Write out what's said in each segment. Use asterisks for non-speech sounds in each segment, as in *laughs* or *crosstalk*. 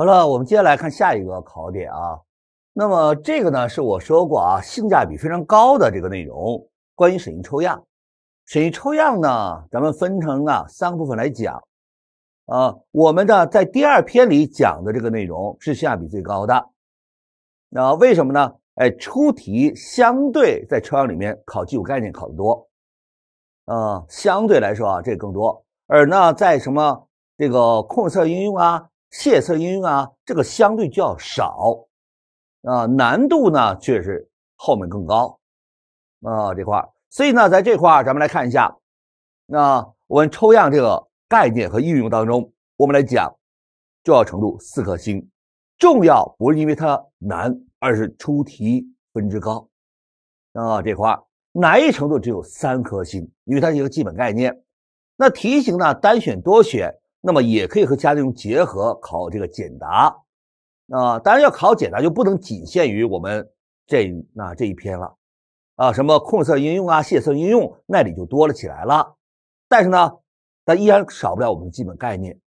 好了，我们接下来看下一个考点啊。那么这个呢是我说过啊，性价比非常高的这个内容，关于审计抽样。审计抽样呢，咱们分成啊三个部分来讲啊。我们呢在第二篇里讲的这个内容是性价比最高的。那为什么呢？哎，出题相对在抽样里面考基础概念考得多，啊，相对来说啊这更多。而呢在什么这个控制应用啊？测应用啊，这个相对较少啊，难度呢确实后面更高啊这块所以呢在这块咱们来看一下，那我们抽样这个概念和应用当中，我们来讲重要程度四颗星，重要不是因为它难，而是出题分值高啊这块难易程度只有三颗星，因为它是一个基本概念。那题型呢单选多选。那么也可以和其他内容结合考这个简答，啊，当然要考简答就不能仅限于我们这那这一篇了，啊，什么控色应用啊、解色应用，那里就多了起来了。但是呢，它依然少不了我们的基本概念。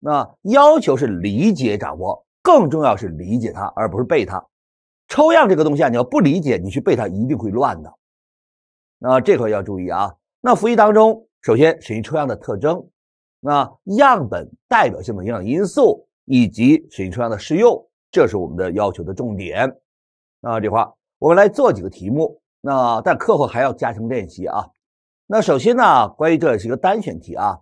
那要求是理解掌握，更重要是理解它，而不是背它。抽样这个东西啊，你要不理解，你去背它一定会乱的。那这块要注意啊。那复习当中，首先审抽样的特征。那样本代表性的影响因素以及水银抽样的适用，这是我们的要求的重点。那这块我们来做几个题目。那在课后还要加强练习啊。那首先呢，关于这也是一个单选题啊，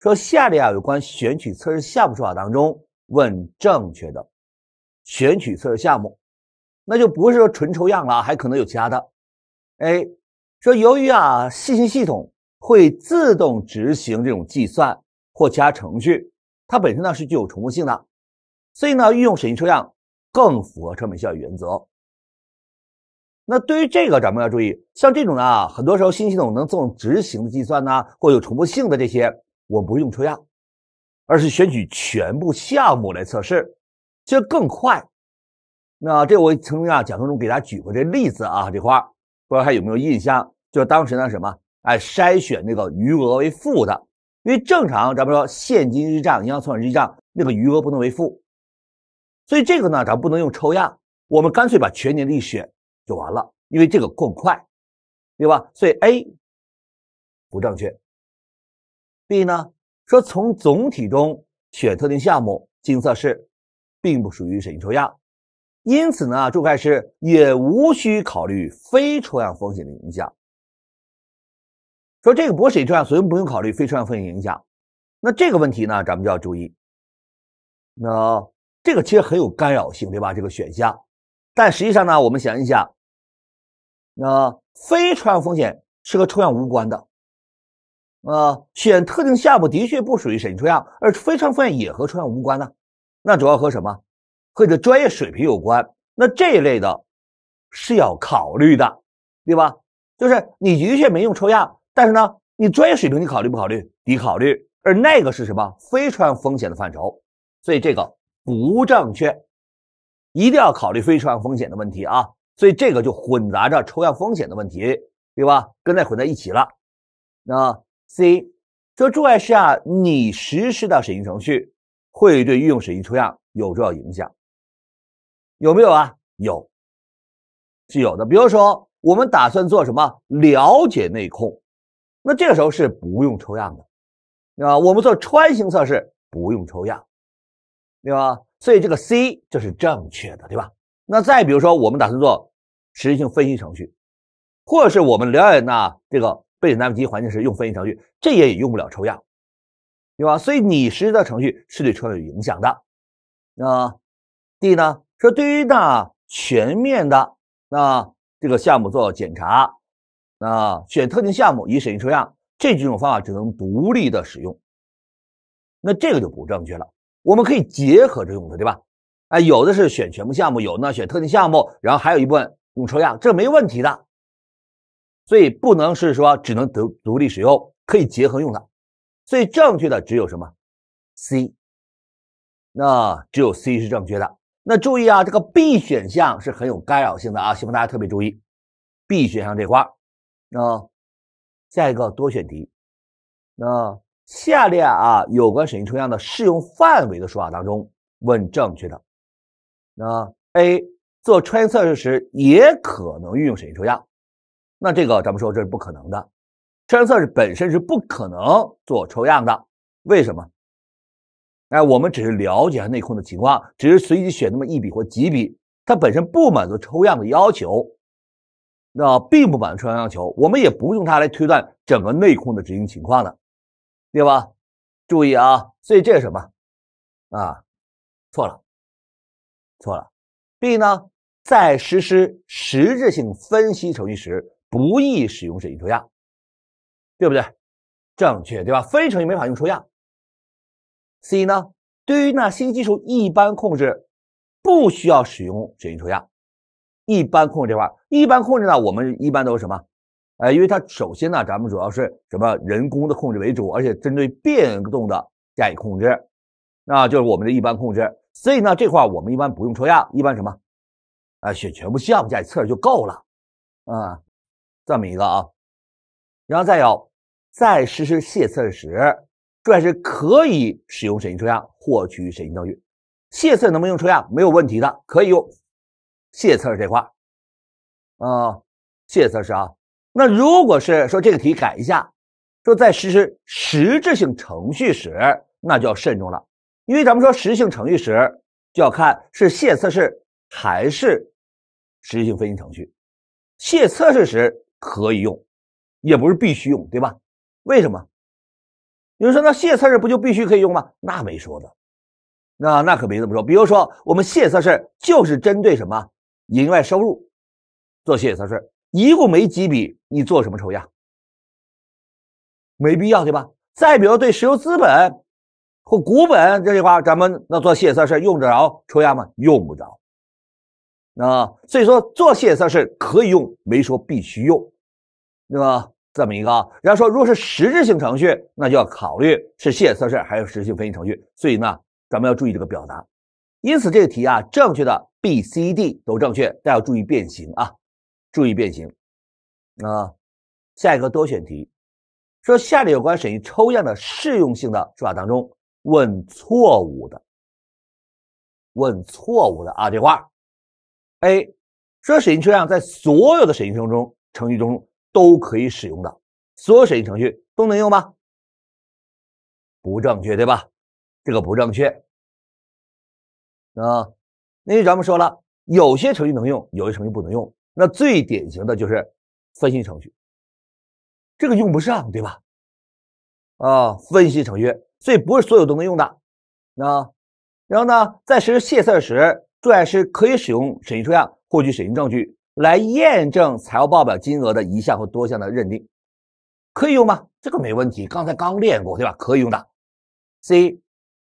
说下列啊有关选取测试项目说法当中问正确的选取测试项目，那就不是说纯抽样了还可能有其他的。A 说由于啊信息系统会自动执行这种计算。或其他程序，它本身呢是具有重复性的，所以呢，运用审计抽样更符合成本效益原则。那对于这个，咱们要注意，像这种呢，很多时候新系统能做执行的计算呢，或有重复性的这些，我不用抽样，而是选取全部项目来测试，这更快。那这我曾经啊讲课中给大家举过这例子啊，这块不知道还有没有印象？就是当时呢什么，哎，筛选那个余额为负的。因为正常，咱们说现金日记账、银行存款日记账那个余额不能为负，所以这个呢，咱不能用抽样，我们干脆把全年例选就完了，因为这个更快，对吧？所以 A 不正确。B 呢说从总体中选特定项目进行测试，并不属于审计抽样，因此呢，注会计师也无需考虑非抽样风险的影响。说这个不是抽样，所以不用考虑非抽样风险影响。那这个问题呢，咱们就要注意。那这个其实很有干扰性，对吧？这个选项，但实际上呢，我们想一想，那非抽样风险是和抽样无关的。呃，选特定项目的确不属于审计抽样，而非抽样风险也和抽样无关呢？那主要和什么？和你的专业水平有关。那这一类的是要考虑的，对吧？就是你的确没用抽样。但是呢，你专业水平你考虑不考虑？你考虑。而那个是什么？非抽样风险的范畴，所以这个不正确，一定要考虑非抽样风险的问题啊！所以这个就混杂着抽样风险的问题，对吧？跟那混在一起了。那 C 说，注意是啊，你实施的审计程序会对运用审计抽样有重要影响，有没有啊？有，是有的。比如说，我们打算做什么？了解内控。那这个时候是不用抽样的，对吧？我们做穿行测试不用抽样，对吧？所以这个 C 就是正确的，对吧？那再比如说，我们打算做实质性分析程序，或者是我们了解那这个被景单位环境时用分析程序，这也用不了抽样，对吧？所以你实施的程序是对车辆有影响的。那 D 呢？说对于那全面的那这个项目做检查。那选特定项目以审计抽样这几种方法只能独立的使用，那这个就不正确了。我们可以结合着用的，对吧？哎，有的是选全部项目，有呢选特定项目，然后还有一部分用抽样，这没问题的。所以不能是说只能独独立使用，可以结合用的。所以正确的只有什么？C。那只有 C 是正确的。那注意啊，这个 B 选项是很有干扰性的啊，希望大家特别注意 B 选项这块。啊，下一个多选题。那下列啊有关审计抽样的适用范围的说法当中，问正确的。那 A 做穿行测试时也可能运用审计抽样，那这个咱们说这是不可能的。穿行测试本身是不可能做抽样的，为什么？哎，我们只是了解下内控的情况，只是随机选那么一笔或几笔，它本身不满足抽样的要求。那并不满足抽样要求，我们也不用它来推断整个内控的执行情况的，对吧？注意啊，所以这是什么啊？错了，错了。B 呢，在实施实质性分析程序时，不宜使用审计抽样，对不对？正确，对吧？分析程序没法用抽样。C 呢，对于那新技术一般控制，不需要使用审计抽样。一般控制这块，一般控制呢，我们一般都是什么？呃，因为它首先呢，咱们主要是什么人工的控制为主，而且针对变动的加以控制，那就是我们的一般控制。所以呢，这块我们一般不用抽样，一般什么？哎，选全部项目加以测试就够了，啊，这么一个啊。然后再有，在实施卸测时，主要是可以使用审计抽样获取审计证据。卸测能不能用抽样？没有问题的，可以用。谢测试这块，啊，谢测试啊，那如果是说这个题改一下，说在实施实质性程序时，那就要慎重了，因为咱们说实质性程序时，就要看是谢测试还是实质性分析程序。谢测试时可以用，也不是必须用，对吧？为什么？有人说那谢测试不就必须可以用吗？那没说的，那那可没这么说。比如说我们谢测试就是针对什么？营业外收入做企业测试，一共没几笔，你做什么抽样？没必要对吧？再比如对石油资本或股本这句话，咱们那做企业测试用得着抽样吗？用不着。那所以说做企业测试可以用，没说必须用，对吧？这么一个，人家说如果是实质性程序，那就要考虑是企业测试还是实质性分析程序，所以呢，咱们要注意这个表达。因此这个题啊，正确的 B、C、D 都正确，但要注意变形啊，注意变形啊。下一个多选题，说下列有关审计抽样的适用性的说法当中，问错误的，问错误的啊，这块话，A 说审计抽样在所有的审计程序程序中都可以使用的，所有审计程序都能用吗？不正确，对吧？这个不正确。啊，那就咱们说了，有些程序能用，有些程序不能用。那最典型的就是分析程序，这个用不上，对吧？啊，分析程序，所以不是所有都能用的。啊，然后呢，在实施测试时，注册师可以使用审计抽样获取审计证据，来验证财务报表金额的一项或多项的认定，可以用吗？这个没问题，刚才刚练过，对吧？可以用的。C。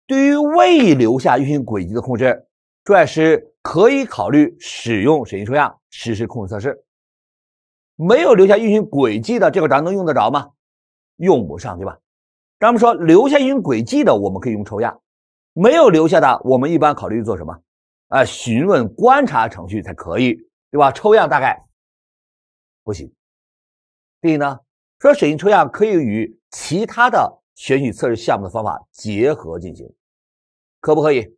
对于未留下运行轨迹的控制，朱老师可以考虑使用水机抽样实施控制测试。没有留下运行轨迹的，这个咱能用得着吗？用不上，对吧？咱们说留下运行轨迹的，我们可以用抽样；没有留下的，我们一般考虑做什么？啊，询问观察程序才可以，对吧？抽样大概不行。第一呢？说水机抽样可以与其他的。选取测试项目的方法结合进行，可不可以？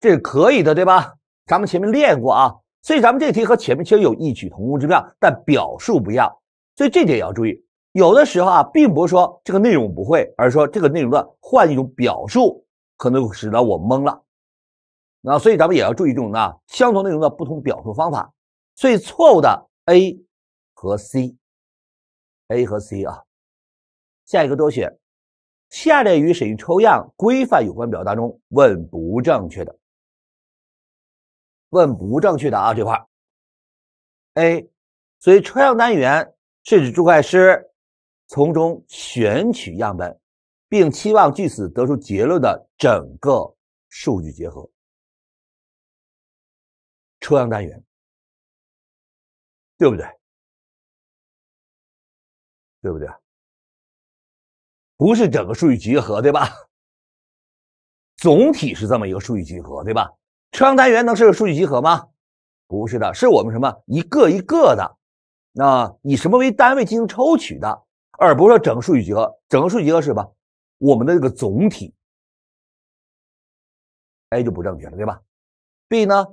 这是可以的，对吧？咱们前面练过啊，所以咱们这题和前面其实有异曲同工之妙，但表述不一样，所以这点要注意。有的时候啊，并不是说这个内容不会，而是说这个内容的换一种表述，可能使得我懵了。那所以咱们也要注意这种呢，相同内容的不同表述方法。所以错误的 A 和 C，A 和 C 啊。下一个多选，下列与使用抽样规范有关表达中问不正确的问不正确的啊这块儿，A，所以抽样单元是指注会师从中选取样本，并期望据此得出结论的整个数据结合。抽样单元，对不对？对不对？不是整个数据集合，对吧？总体是这么一个数据集合，对吧？车辆单元能是个数据集合吗？不是的，是我们什么一个一个的，那以什么为单位进行抽取的，而不是说整个数据集合。整个数据集合是吧？我们的这个总体，a 就不正确了，对吧？B 呢，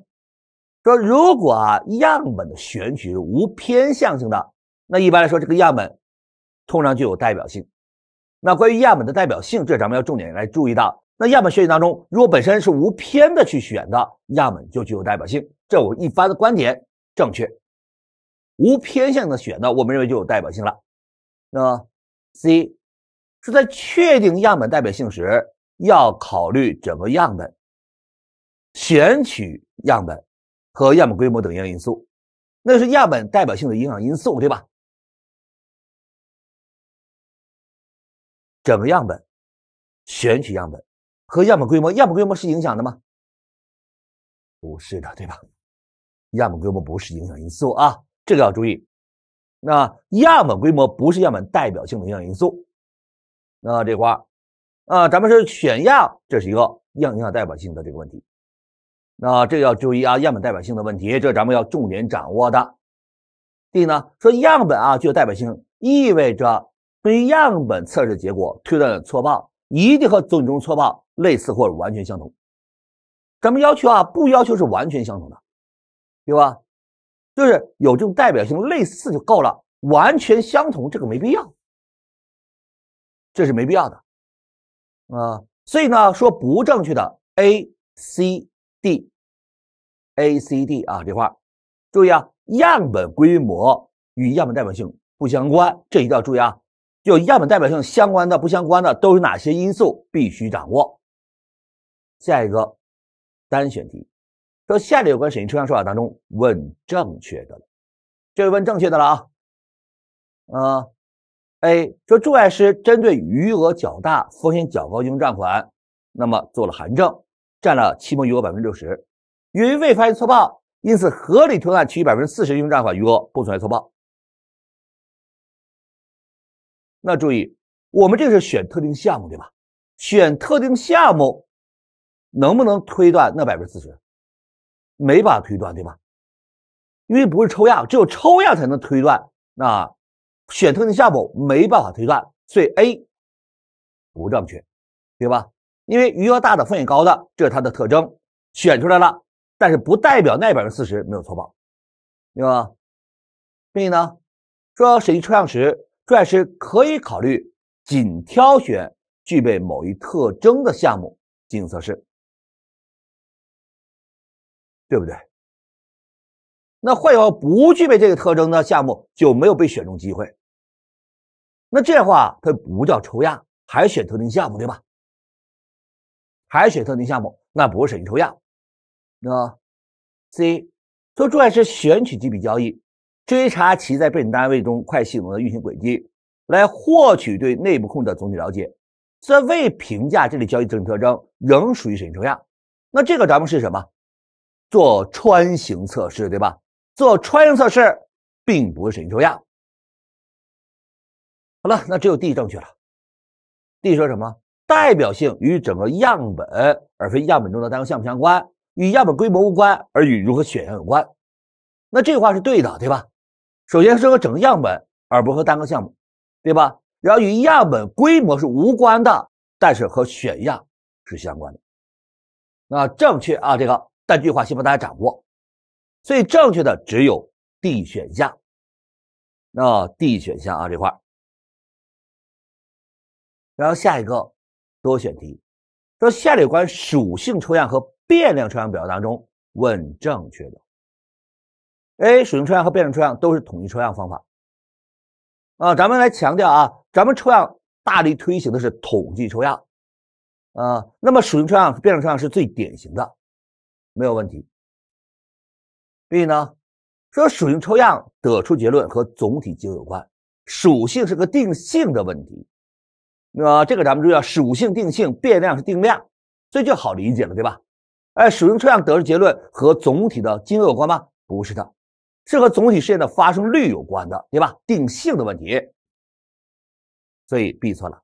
说如果啊样本的选取是无偏向性的，那一般来说这个样本通常具有代表性。那关于样本的代表性，这咱们要重点来注意到。那样本选取当中，如果本身是无偏的去选的，样本就具有代表性。这我一般的观点正确。无偏向的选呢，我们认为就有代表性了。那 C 是在确定样本代表性时，要考虑整个样本选取样本和样本规模等营养因素，那是样本代表性的影响因素，对吧？怎么样本选取样本和样本规模？样本规模是影响的吗？不是的，对吧？样本规模不是影响因素啊，这个要注意。那样本规模不是样本代表性的影响因素。那这块啊，咱们是选样，这是一个样影响代表性的这个问题。那这个要注意啊，样本代表性的问题，这咱们要重点掌握的。D 呢说样本啊具有代表性，意味着。对于样本测试结果推断的错报，一定和总体中错报类似或者完全相同。咱们要求啊，不要求是完全相同的，对吧？就是有这种代表性，类似就够了，完全相同这个没必要，这是没必要的，啊。所以呢，说不正确的 A、C、D、A、C、D 啊这块，注意啊，样本规模与样本代表性不相关，这一定要注意啊。就样本代表性相关的、不相关的都有哪些因素必须掌握？下一个单选题说：下列有关审计抽样说法当中，问正确的了，这问正确的了啊。嗯，A 说：驻外师针对余额较大、风险较高应收账款，那么做了函证，占了期末余额百分之六十，由于未发现错报，因此合理推断其余百分之四十应收账款余额不存在错报。那注意，我们这个是选特定项目，对吧？选特定项目能不能推断那百分之四十？没办法推断，对吧？因为不是抽样，只有抽样才能推断。那选特定项目没办法推断，所以 A 不正确，对吧？因为余额大的风险高的这是它的特征，选出来了，但是不代表那百分之四十没有错报，对吧？所以呢？说审计抽样时。钻石可以考虑仅挑选具备某一特征的项目进行测试，对不对？那会有不具备这个特征的项目就没有被选中机会。那这样的话，它不叫抽样，还选特定项目，对吧？还选特定项目，那不是审计抽样。那 C 说，钻石选取几笔交易。追查其在被审单位中快系统的运行轨迹，来获取对内部控制的总体了解。这未评价这类交易特征特征仍属于审计抽样。那这个咱们是什么？做穿行测试，对吧？做穿行测试并不是审计抽样。好了，那只有 D 正确了。D 说什么？代表性与整个样本而非样本中的单位相目相关，与样本规模无关，而与如何选样有关。那这话是对的，对吧？首先是个整个样本，而不是单个项目，对吧？然后与样本规模是无关的，但是和选样是相关的。那正确啊，这个单句话希望大家掌握。所以正确的只有 D 选项。那 d 选项啊这块。然后下一个多选题，说下列关属性抽样和变量抽样表当中，问正确的。A 属性抽样和变量抽样都是统计抽样方法，啊，咱们来强调啊，咱们抽样大力推行的是统计抽样，啊，那么属性抽样、变量抽样是最典型的，没有问题。B 呢，说属性抽样得出结论和总体金额有关，属性是个定性的问题，那这个咱们注意啊，属性定性，变量是定量，所以就好理解了，对吧？哎，属性抽样得出结论和总体的金额有关吗？不是的。是和总体事件的发生率有关的，对吧？定性的问题，所以 B 错了。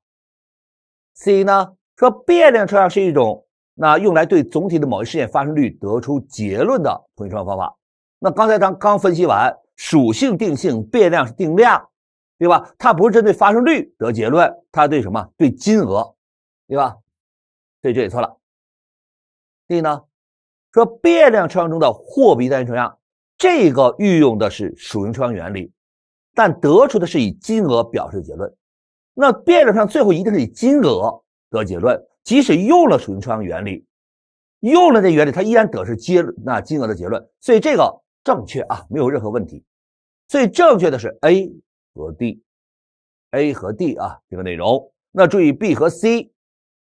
C 呢？说变量抽样是一种那用来对总体的某一事件发生率得出结论的统计抽样方法。那刚才咱刚分析完，属性定性，变量是定量，对吧？它不是针对发生率得结论，它对什么？对金额，对吧？所以这也错了。D 呢？说变量抽样中的货币单元抽样。这个运用的是属性窗原理，但得出的是以金额表示的结论。那变量上最后一定是以金额得结论，即使用了属性窗原理，用了这原理，它依然得是结那金额的结论。所以这个正确啊，没有任何问题。所以正确的是 A 和 D，A 和 D 啊这个内容。那注意 B 和 C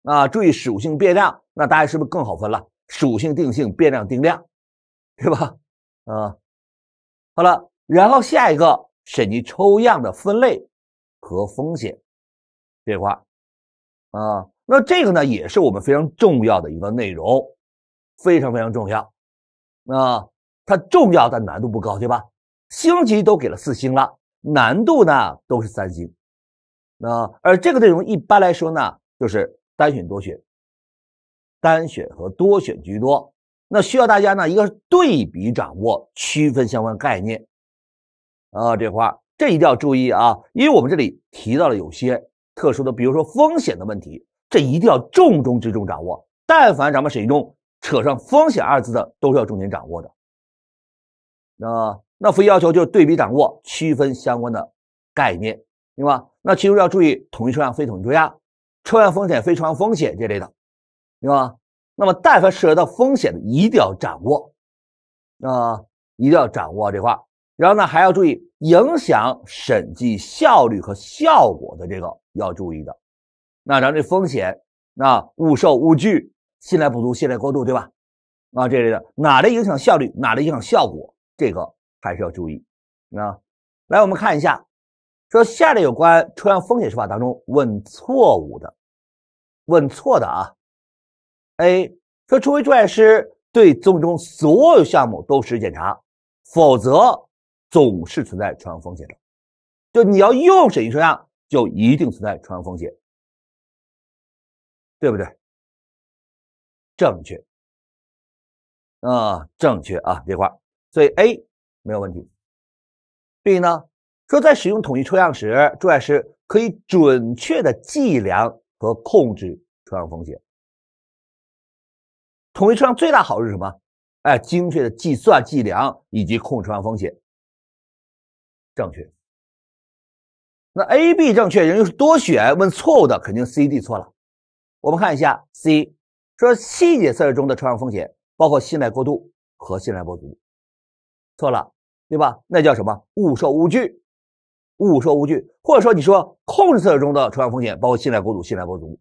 啊，注意属性变量。那大家是不是更好分了？属性定性，变量定量，对吧？啊，好了，然后下一个审计抽样的分类和风险这块啊，那这个呢也是我们非常重要的一个内容，非常非常重要啊。它重要但难度不高，对吧？星级都给了四星了，难度呢都是三星。那而这个内容一般来说呢，就是单选多选，单选和多选居多。那需要大家呢，一个是对比掌握，区分相关概念啊这块这一定要注意啊，因为我们这里提到了有些特殊的，比如说风险的问题，这一定要重中之重掌握。但凡咱们审计中扯上“风险”二字的，都是要重点掌握的。那那复习要求就是对比掌握，区分相关的概念，对吧？那其中要注意统一抽样非统一抽样，抽样风险非抽样风险这类的，对吧？那么，但凡涉及到风险的，一定要掌握，啊，一定要掌握这块。然后呢，还要注意影响审计效率和效果的这个要注意的。那咱这风险，那物受物拒，信赖不足，信赖过度，对吧？啊，这类的，哪类影响效率，哪类影响效果，这个还是要注意。啊，来，我们看一下，说下列有关抽样风险说法当中问错误的，问错的啊。A 说，除非注册师，对宗中所有项目都实施检查，否则总是存在传染风险的。就你要用审计抽样，就一定存在传染风险，对不对？正确，啊，正确啊，这块所以 A 没有问题。B 呢说，在使用统一抽样时，注册师可以准确的计量和控制传染风险。统一测量最大好处是什么？哎，精确的计算、计量以及控制车辆风险。正确。那 A、B 正确，人又是多选。问错误的肯定 C、D 错了。我们看一下 C，说细节测试中的车辆风险包括信赖过度和信赖不足。错了，对吧？那叫什么？误受误据，误受误据，或者说你说控制测试中的车辆风险包括信赖过度、信赖不足。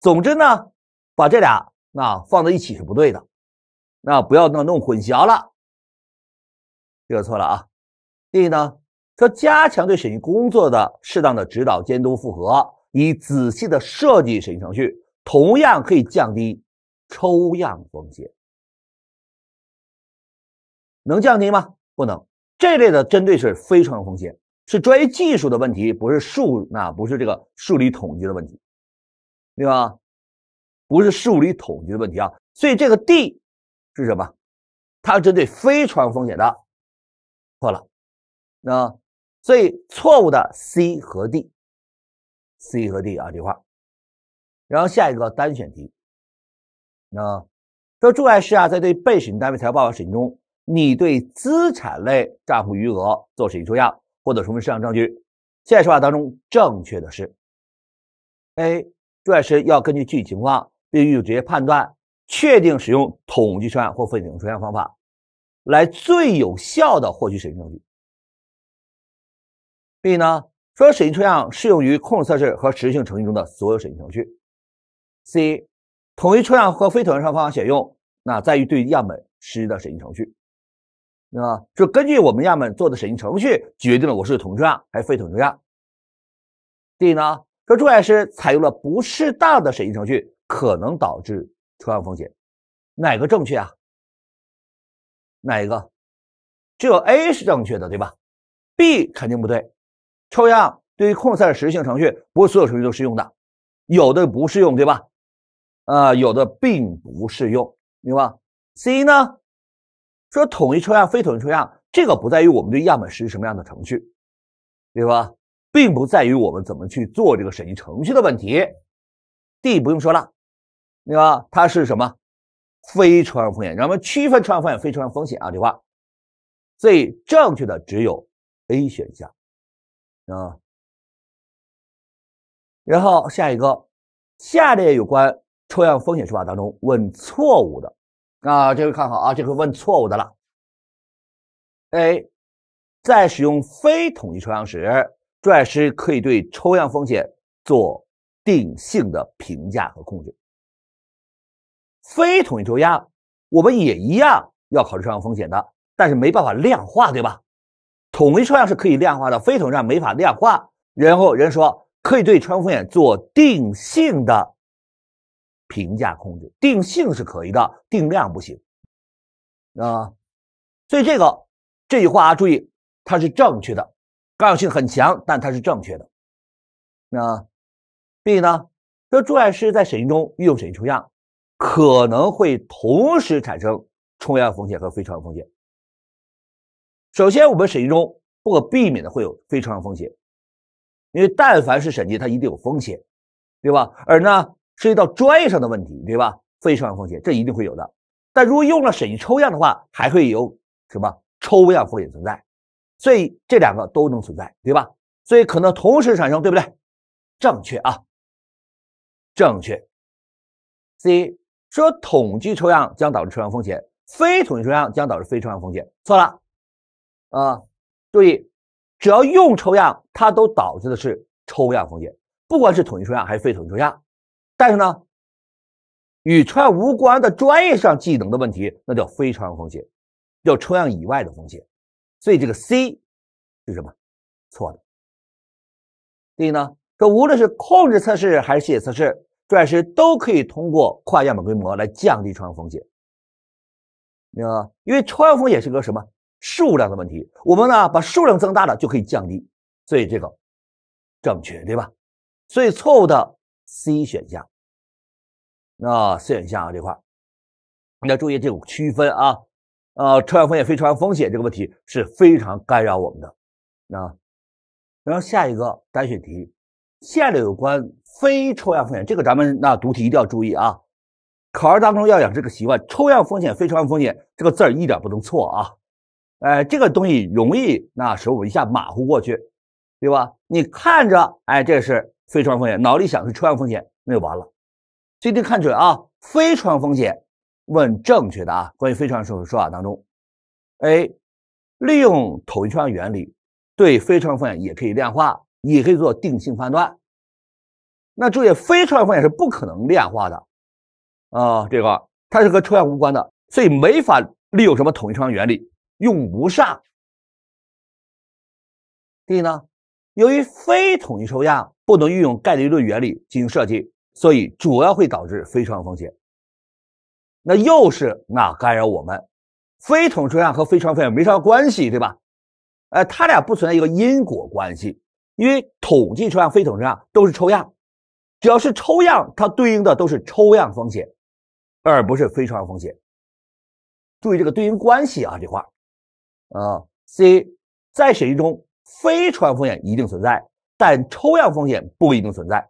总之呢，把这俩。那放在一起是不对的，那不要弄弄混淆了，这个错了啊。第一呢说加强对审计工作的适当的指导、监督、复核，以仔细的设计审计程序，同样可以降低抽样风险。能降低吗？不能。这类的针对是非常有风险，是专业技术的问题，不是数那不是这个数理统计的问题，对吧？不是数理统计的问题啊，所以这个 D 是什么？它针对非传染风险的，错了。那所以错误的 C 和 D，C 和 D 啊这块。然后下一个单选题，那说注册事啊，在对被审计单位财务报表审计中，你对资产类账户余额做审计抽样或者充分市场证据，现在说法当中正确的是？A 注册师要根据具体情况。根据直接判断，确定使用统计抽样或非统计抽样方法，来最有效的获取审计证据。B 呢说，审计抽样适用于控制测试和实质性程序中的所有审计程序。C，统一抽样和非统计抽样方法选用，那在于对样本实施的审计程序，那就根据我们样本做的审计程序，决定了我是统计抽样还是非统计抽样。D 呢说，注意是采用了不适当的审计程序。可能导致抽样风险，哪个正确啊？哪一个？只有 A 是正确的，对吧？B 肯定不对。抽样对于控制的实质性程序，不是所有程序都适用的，有的不适用，对吧？啊，有的并不适用，明白？C 呢？说统一抽样、非统一抽样，这个不在于我们对样本实施什么样的程序，对吧？并不在于我们怎么去做这个审计程序的问题。D 不用说了。对吧？它是什么？非抽样风险。咱们区分抽样风险、非抽样风险啊，这句话以正确的只有 A 选项啊。然后下一个，下列有关抽样风险说法当中问错误的啊，这个看好啊，这个问错误的了。A，在使用非统计抽样时，专业师可以对抽样风险做定性的评价和控制。非统一抽样，我们也一样要考虑抽样风险的，但是没办法量化，对吧？统一抽样是可以量化的，非统一样没法量化。然后人说可以对抽样风险做定性的评价控制，定性是可以的，定量不行。啊，所以这个这句话啊，注意它是正确的，干扰性很强，但它是正确的。那 B 呢？说注册师在审计中运用审计抽样。可能会同时产生抽样风险和非抽样风险。首先，我们审计中不可避免的会有非抽样风险，因为但凡是审计，它一定有风险，对吧？而呢涉及到专业上的问题，对吧？非抽样风险这一定会有的。但如果用了审计抽样的话，还会有什么抽样风险存在？所以这两个都能存在，对吧？所以可能同时产生，对不对？正确啊，正确，C。说统计抽样将导致抽样风险，非统计抽样将导致非抽样风险，错了，啊，注意，只要用抽样，它都导致的是抽样风险，不管是统计抽样还是非统计抽样。但是呢，与抽样无关的专业上技能的问题，那叫非抽样风险，叫抽样以外的风险。所以这个 C 是什么？错的。D 呢？说无论是控制测试还是细节测试。钻石都可以通过跨样本规模来降低传染风险，明白因为传染风险是个什么数量的问题，我们呢把数量增大了就可以降低，所以这个正确对吧？所以错误的 C 选项，那 C 选项啊这块你要注意这个区分啊，呃传染风险非传染风险这个问题是非常干扰我们的，那然后下一个单选题。下列有关非抽样风险，这个咱们那读题一定要注意啊，考试当中要养成这个习惯。抽样风险、非抽样风险这个字儿一点不能错啊，哎，这个东西容易那手误一下马虎过去，对吧？你看着，哎，这是非抽样风险，脑里想是抽样风险，那就完了，以你看准啊。非抽样风险问正确的啊，关于非抽样说说法当中，A，利用统一抽样原理对非抽样风险也可以量化。也可以做定性判断，那注意非抽样风险是不可能量化的啊，这个它是和抽样无关的，所以没法利用什么统一抽样原理，用不上。D 呢，由于非统一抽样不能运用概率论原理进行设计，所以主要会导致非抽样风险。那又是哪干扰我们？非统抽样和非抽样风险没啥关系，对吧？哎，它俩不存在一个因果关系。因为统计抽样、非统计抽样都是抽样，只要是抽样，它对应的都是抽样风险，而不是非抽样风险。注意这个对应关系啊，这话。啊，C，在审计中，非抽样风险一定存在，但抽样风险不一定存在。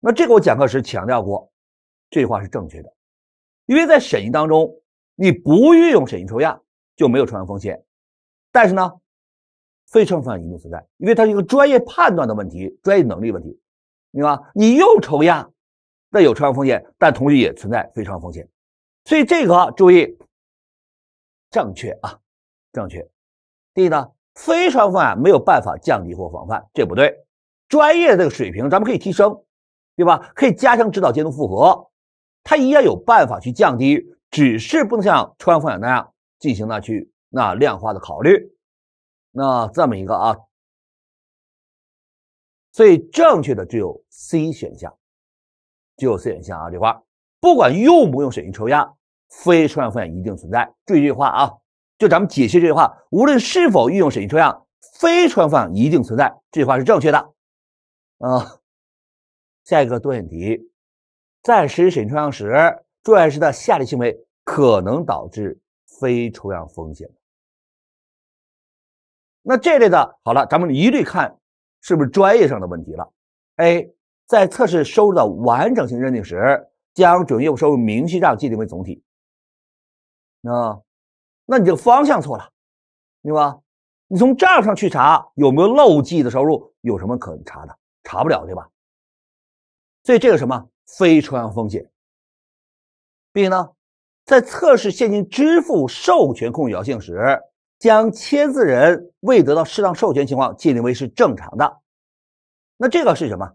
那这个我讲课时强调过，这句话是正确的。因为在审计当中，你不运用审计抽样，就没有抽样风险，但是呢？非传染风险存在，因为它是一个专业判断的问题、专业能力问题，明白吧？你又抽样，那有抽样风险，但同时也存在非常风险，所以这个注意正确啊，正确。第一呢？非传染风险没有办法降低或防范，这不对。专业这个水平，咱们可以提升，对吧？可以加强指导监督复核，它一样有办法去降低，只是不能像传染风险那样进行呢去那量化的考虑。那这么一个啊，所以正确的只有 C 选项，只有 C 选项啊。这块不管用不用审计抽样，非抽样风险一定存在。注意这句话啊，就咱们解析这句话，无论是否运用审计抽样，非抽样风险一定存在。这句话是正确的啊。下一个多选题，在实施审计抽样时，注册师的下列行为可能导致非抽样风险。那这类的，好了，咱们一律看是不是专业上的问题了。A 在测试收入的完整性认定时，将主营业务收入明细账界定为总体，啊，那你这个方向错了，对吧？你从账上去查有没有漏记的收入，有什么可查的？查不了，对吧？所以这个什么非抽样风险。B 呢，在测试现金支付授权控制有效性时。将签字人未得到适当授权情况界定为是正常的，那这个是什么？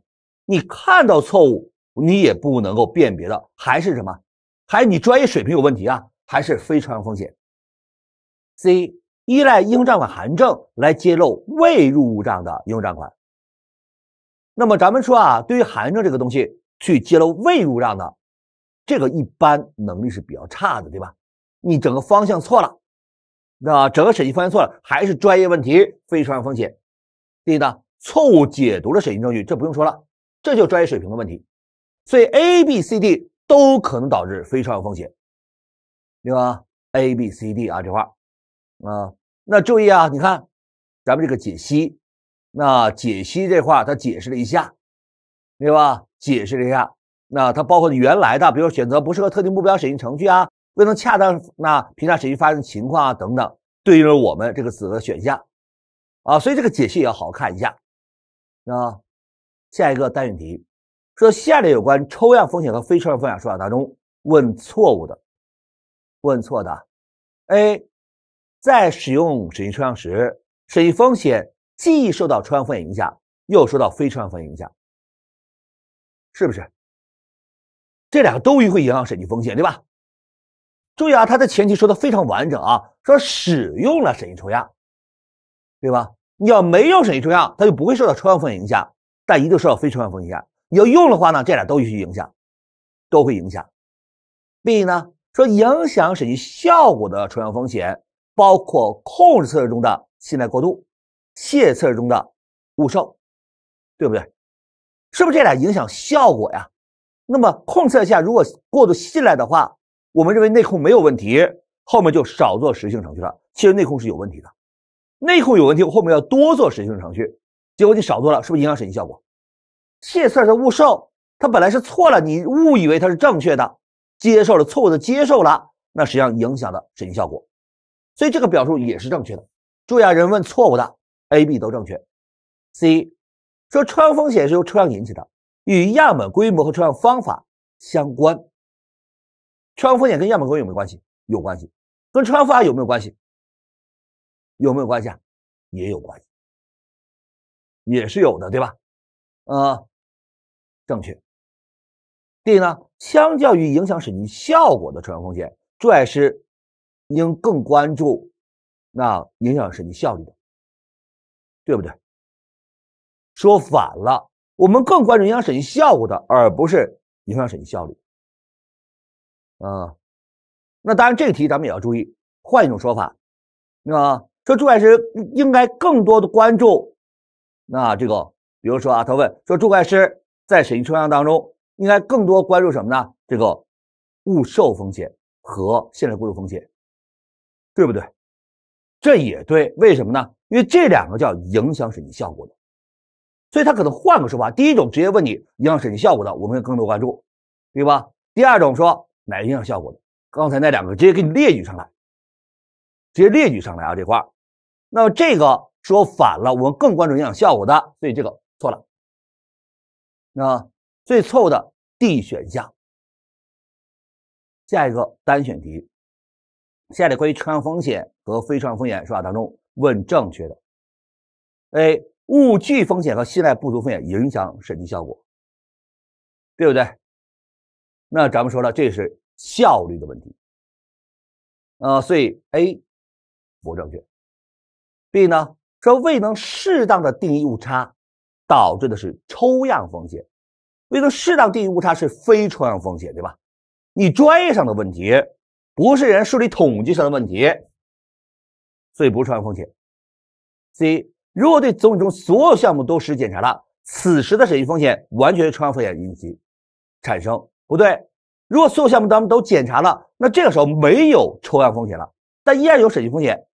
你看到错误，你也不能够辨别的，还是什么？还是你专业水平有问题啊？还是非常风险？C 依赖应用账款函证来揭露未入账的应用账款。那么咱们说啊，对于函证这个东西去揭露未入账的，这个一般能力是比较差的，对吧？你整个方向错了。那整个审计发现错了，还是专业问题，非常有风险。第一呢，错误解读了审计证据，这不用说了，这就专业水平的问题。所以 A、B、C、D 都可能导致非常有风险，对吧？A、B、C、D 啊，这块啊，那注意啊，你看咱们这个解析，那解析这块它解释了一下，对吧？解释了一下，那它包括原来的，比如选择不适合特定目标审计程序啊。未能恰当那评价审计发生情况啊等等，对应了我们这个子的选项，啊，所以这个解析也要好好看一下。那下一个单选题说，下列有关抽样风险和非抽样风险说法当中，问错误的，问错的。A，在使用审计抽样时，审计风险既受到抽样风险影响，又受到非抽样风险影响，是不是？这俩都会影响审计风险，对吧？注意啊，它的前期说的非常完整啊，说使用了审计抽样，对吧？你要没有审计抽样，它就不会受到抽样风险影响，但一定受到非抽样风险影响。你要用的话呢，这俩都必须影响，都会影响。B 呢说影响审计效果的抽样风险，包括控制测试中的信赖过度，卸测试中的误受，对不对？是不是这俩影响效果呀？那么控制测下如果过度信赖的话，我们认为内控没有问题，后面就少做实质性程序了。其实内控是有问题的，内控有问题，我后面要多做实质性程序。结果你少做了，是不是影响审计效果？这事儿是误受，他本来是错了，你误以为他是正确的，接受了错误的，接受了，那实际上影响了审计效果。所以这个表述也是正确的。注：意啊，人问错误的，A、B 都正确。C 说抽样风险是由抽样引起的，与样本规模和抽样方法相关。穿通风险跟样本规模有没有关系？有关系，跟穿通方案有没有关系？有没有关系啊？也有关系，也是有的，对吧？呃，正确。D 呢？相较于影响审计效果的穿通风险，会计师应更关注那影响审计效率的，对不对？说反了，我们更关注影响审计效果的，而不是影响审计效率。啊，那当然，这个题咱们也要注意。换一种说法，那说朱老师应该更多的关注那这个，比如说啊，他问说，朱老师在审计抽样当中应该更多关注什么呢？这个误售风险和现在过度风险，对不对？这也对，为什么呢？因为这两个叫影响审计效果的，所以他可能换个说法。第一种直接问你影响审计效果的，我们要更多关注，对吧？第二种说。哪影响效果的？刚才那两个直接给你列举上来，直接列举上来啊！这块那么这个说反了，我们更关注影响效果的，所以这个错了。那最错误的 D 选项。下一个单选题：下列关于抽样风险和非抽样风险说法当中，问正确的。A. 误距风险和信赖不足风险影响审计效果，对不对？那咱们说了，这是效率的问题，呃，所以 A 不正确。B 呢说未能适当的定义误差，导致的是抽样风险。未能适当定义误差是非抽样风险，对吧？你专业上的问题不是人数理统计上的问题，所以不是抽样风险。C 如果对总体中所有项目都实检查了，此时的审计风险完全是抽样风险引起产生。不对，如果所有项目咱们都检查了，那这个时候没有抽样风险了，但依然有审计风险，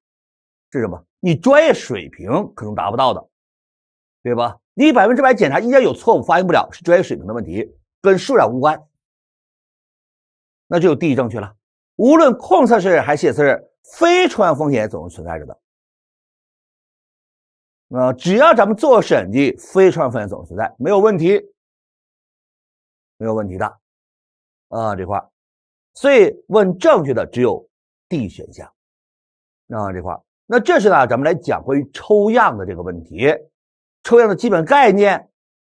是什么？你专业水平可能达不到的，对吧？你百分之百检查依然有错误发现不了，是专业水平的问题，跟数量无关。那就有第一正确了。无论控测试还是写测试，非抽样风险总是存在着的。那只要咱们做审计，非抽样风险总是存在，没有问题，没有问题的。啊，这块所以问正确的只有 D 选项。啊这块那这是呢？咱们来讲关于抽样的这个问题，抽样的基本概念、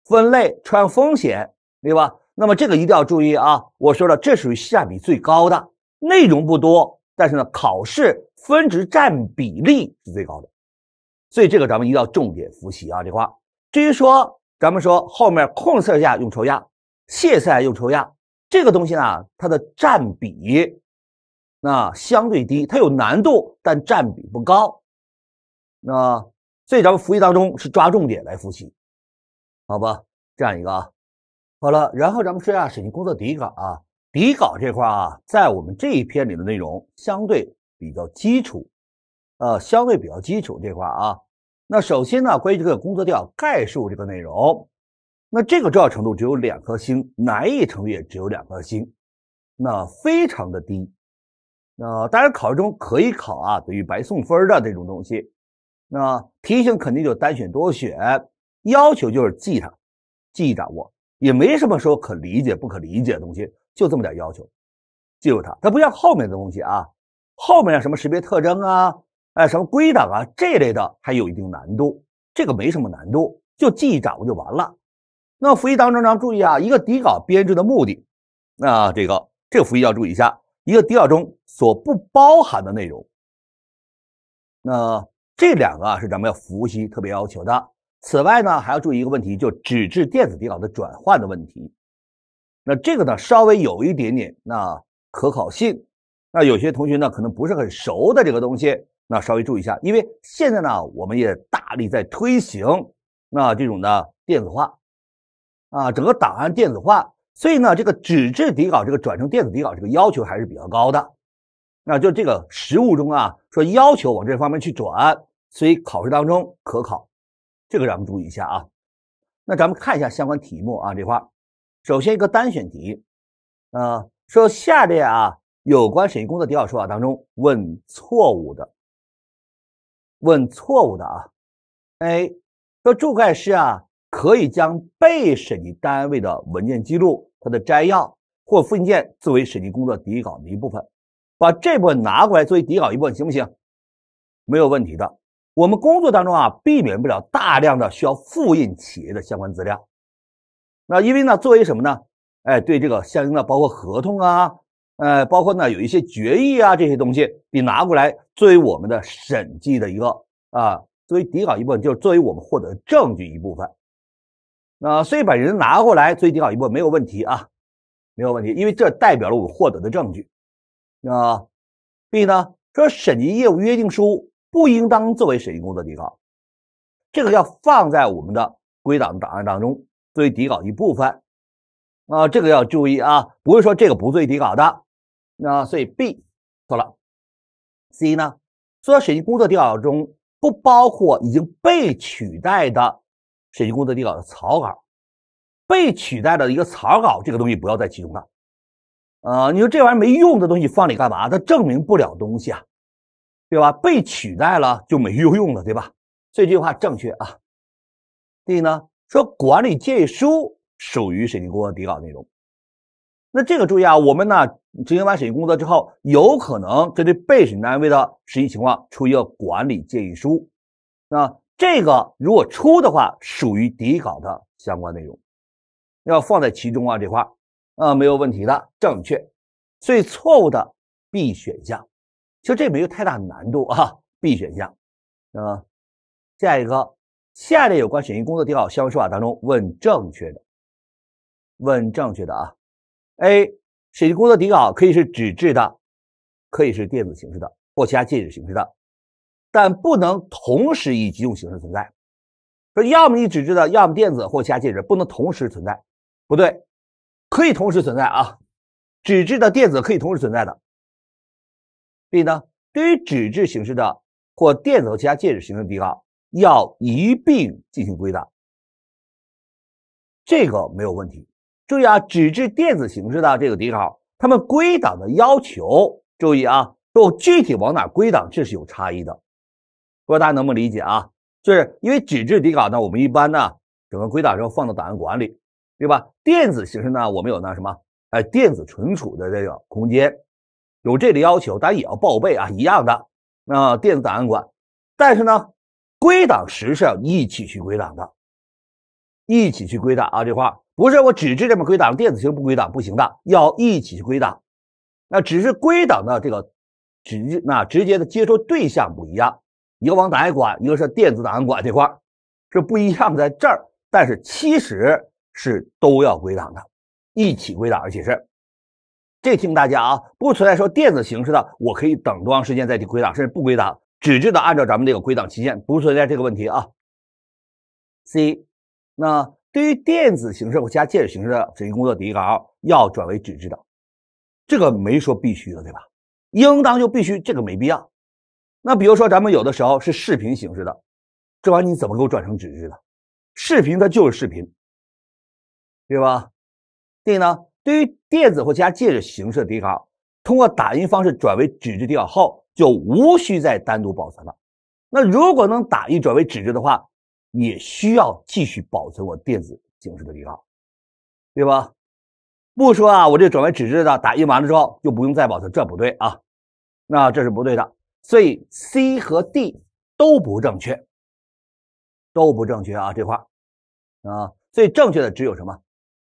分类、抽样风险，对吧？那么这个一定要注意啊！我说了，这属于性价比最高的内容，不多，但是呢，考试分值占比例是最高的，所以这个咱们一定要重点复习啊！这块至于说咱们说后面控制下用抽样，卸下用抽样。这个东西呢，它的占比那相对低，它有难度，但占比不高。那所以咱们复习当中是抓重点来复习，好吧？这样一个啊，好了，然后咱们说一下审计工作底稿啊，底稿这块啊，在我们这一篇里的内容相对比较基础，呃，相对比较基础这块啊。那首先呢，关于这个工作调概述这个内容。那这个重要程度只有两颗星，难易程度也只有两颗星，那非常的低。那当然考试中可以考啊，等于白送分的这种东西。那题型肯定就单选多选，要求就是记它，记忆掌握，也没什么说可理解不可理解的东西，就这么点要求，记住它。它不像后面的东西啊，后面什么识别特征啊，哎什么归档啊这类的还有一定难度，这个没什么难度，就记忆掌握就完了。那复习当中呢，注意啊，一个底稿编制的目的，那这个这个复习要注意一下，一个底稿中所不包含的内容，那这两个啊是咱们要复习特别要求的。此外呢，还要注意一个问题，就纸质电子底稿的转换的问题。那这个呢，稍微有一点点那可考性，那有些同学呢可能不是很熟的这个东西，那稍微注意一下，因为现在呢，我们也大力在推行那这种的电子化。啊，整个档案电子化，所以呢，这个纸质底稿这个转成电子底稿这个要求还是比较高的。那就这个实务中啊，说要求往这方面去转，所以考试当中可考，这个咱们注意一下啊。那咱们看一下相关题目啊这块，首先一个单选题，呃，说下列啊有关审计工作底稿说法当中问错误的，问错误的啊，A 说注盖师啊。可以将被审计单位的文件记录、它的摘要或复印件作为审计工作底稿的一部分，把这部分拿过来作为底稿一部分，行不行？没有问题的。我们工作当中啊，避免不了大量的需要复印企业的相关资料。那因为呢，作为什么呢？哎，对这个相应的包括合同啊，呃，包括呢有一些决议啊这些东西，你拿过来作为我们的审计的一个啊，作为底稿一部分，就是作为我们获得证据一部分。那所以把人拿过来，最低稿一部分没有问题啊，没有问题，因为这代表了我获得的证据。那 B 呢？说审计业务约定书不应当作为审计工作底稿，这个要放在我们的归档档案当中作为底稿一部分啊，这个要注意啊，不是说这个不作为底稿的。那所以 B 错了。C 呢？说审计工作底稿中不包括已经被取代的。审计工作底稿的草稿，被取代的一个草稿，这个东西不要再其中了。呃，你说这玩意没用的东西放里干嘛？它证明不了东西啊，对吧？被取代了就没有用了，对吧？这句话正确啊。一呢说管理建议书属于审计工作底稿内容，那这个注意啊，我们呢执行完审计工作之后，有可能针对被审单位的实际情况，出一个管理建议书，那。这个如果出的话，属于底稿的相关内容，要放在其中啊这块啊没有问题的，正确。所以错误的 B 选项，其实这没有太大难度啊。B *laughs* 选项，呃，下一个下列有关审计工作底稿相关说法当中，问正确的，问正确的啊。A 审计工作底稿可以是纸质的，可以是电子形式的或其他介质形式的。但不能同时以几种形式存在，说要么你纸质的，要么电子或其他介质，不能同时存在。不对，可以同时存在啊，纸质的电子可以同时存在的。B 呢？对于纸质形式的或电子和其他介质形式的题稿，要一并进行归档。这个没有问题。注意啊，纸质电子形式的这个底稿，他们归档的要求，注意啊，都具体往哪归档，这是有差异的。不知道大家能不能理解啊？就是因为纸质底稿呢，我们一般呢，整个归档时候放到档案馆里，对吧？电子形式呢，我们有那什么，哎，电子存储的这个空间，有这个要求，大家也要报备啊，一样的，那电子档案馆。但是呢，归档时是要一起去归档的，一起去归档啊，这块不是我纸质这么归档，电子型不归档不行的，要一起去归档。那只是归档的这个直那直接的接收对象不一样。一个往档案馆，一个是电子档案馆这块是不一样，在这儿，但是其实是都要归档的，一起归档而且是。这提醒大家啊，不存在说电子形式的，我可以等多长时间再去归档，甚至不归档，纸质的按照咱们这个归档期限，不存在这个问题啊。C，那对于电子形式或加介质形式的审计工作底稿要转为纸质的，这个没说必须的，对吧？应当就必须，这个没必要。那比如说，咱们有的时候是视频形式的，这玩意你怎么给我转成纸质的？视频它就是视频，对吧？第呢，对于电子或其他介质形式的底稿，通过打印方式转为纸质底稿后，就无需再单独保存了。那如果能打印转为纸质的话，也需要继续保存我电子形式的底稿，对吧？不说啊，我这转为纸质的打印完了之后就不用再保存，这不对啊。那这是不对的。所以 C 和 D 都不正确，都不正确啊！这块啊，所以正确的只有什么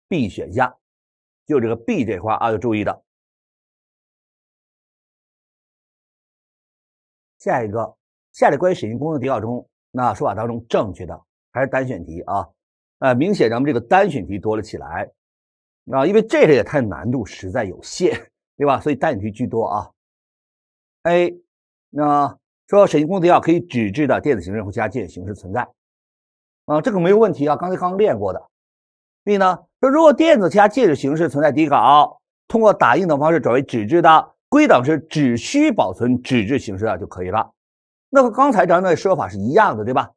？B 选项，就这个 B 这块啊，要注意的。下一个，下列关于审计工作底稿中，那说法当中正确的还是单选题啊？呃，明显咱们这个单选题多了起来啊，因为这个也太难度实在有限，对吧？所以单选题居多啊。A。那说审计工作要可以纸质的、电子形式或加质形式存在，啊，这个没有问题啊。刚才刚练过的。B 呢说，如果电子加介的形式存在底稿，通过打印等方式转为纸质的归档时，只需保存纸质形式的就可以了。那和刚才咱们的说法是一样的，对吧？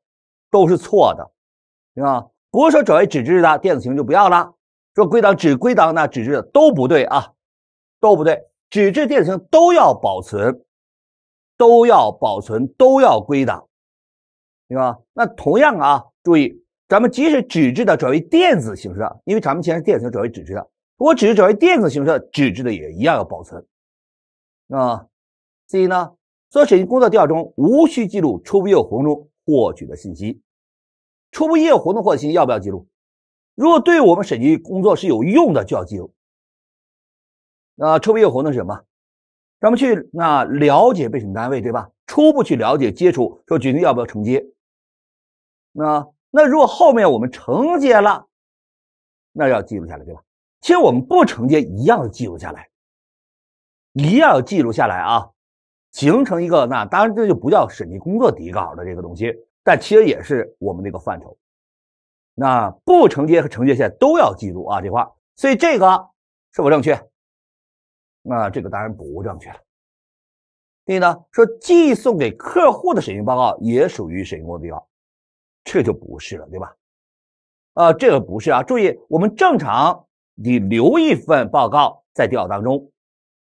都是错的，啊，不是说转为纸质的电子形式就不要了，说归档只归档那纸质的都不对啊，都不对，纸质、电子型都要保存。都要保存，都要归档，对吧？那同样啊，注意，咱们即使纸质的转为电子形式，的，因为咱们现是电子转为纸质的，如果纸质转为电子形式的，纸质的也一样要保存，啊。所以呢？做审计工作调中无需记录初步业务活动中获取的信息，初步业务活动获取信息要不要记录？如果对我们审计工作是有用的，就要记录。那初步业务活动是什么？咱们去那了解被审单位，对吧？初步去了解、接触，说决定要不要承接。那那如果后面我们承接了，那要记录下来，对吧？其实我们不承接一样记录下来，一样要记录下来啊，形成一个那当然这就不叫审计工作底稿的这个东西，但其实也是我们那个范畴。那不承接和承接下都要记录啊，这块。所以这个是否正确？那这个当然不正确了。第一呢，说寄送给客户的审计报告也属于审计目标，这就不是了，对吧？啊，这个不是啊。注意，我们正常你留一份报告在调当中，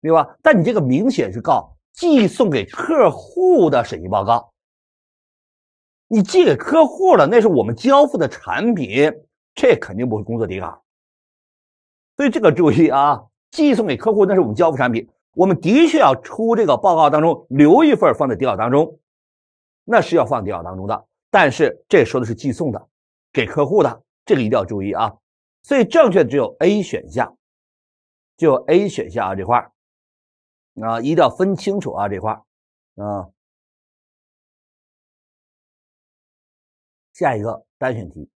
对吧？但你这个明显是告寄送给客户的审计报告，你寄给客户了，那是我们交付的产品，这肯定不是工作底稿。所以这个注意啊。寄送给客户，那是我们交付产品，我们的确要出这个报告当中留一份放在底稿当中，那是要放底稿当中的。但是这说的是寄送的给客户的，这个一定要注意啊。所以正确的只有 A 选项，只有 A 选项啊这块啊一定要分清楚啊这块啊。下一个单选题，